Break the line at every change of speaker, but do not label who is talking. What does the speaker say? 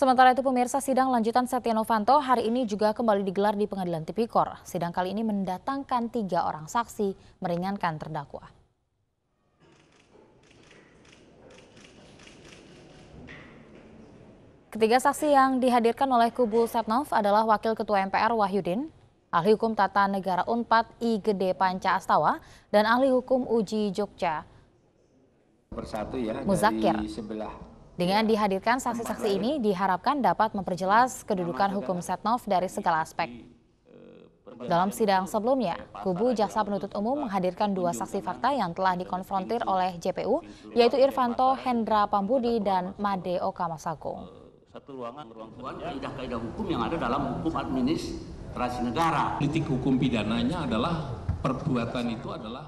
Sementara itu pemirsa sidang lanjutan Setia Novanto hari ini juga kembali digelar di pengadilan tipikor. Sidang kali ini mendatangkan tiga orang saksi meringankan terdakwa. Ketiga saksi yang dihadirkan oleh kubu Setnov adalah Wakil Ketua MPR Wahyudin, Ahli Hukum Tata Negara Unpad I. Gede Panca Astawa, dan Ahli Hukum Uji Jogja
persatu ya Muzakir. dari sebelah
dengan dihadirkan saksi-saksi ini diharapkan dapat memperjelas kedudukan hukum Setnov dari segala aspek. Dalam sidang sebelumnya, kubu jaksa penuntut umum menghadirkan dua saksi fakta yang telah dikonfrontir oleh JPU, yaitu Irfanto Hendra Pambudi dan Made Okamasagung.
Satu ruangan, ruang kaidah-kaidah hukum yang ada dalam hukum administrasi negara. Politik hukum pidananya adalah perbuatan itu adalah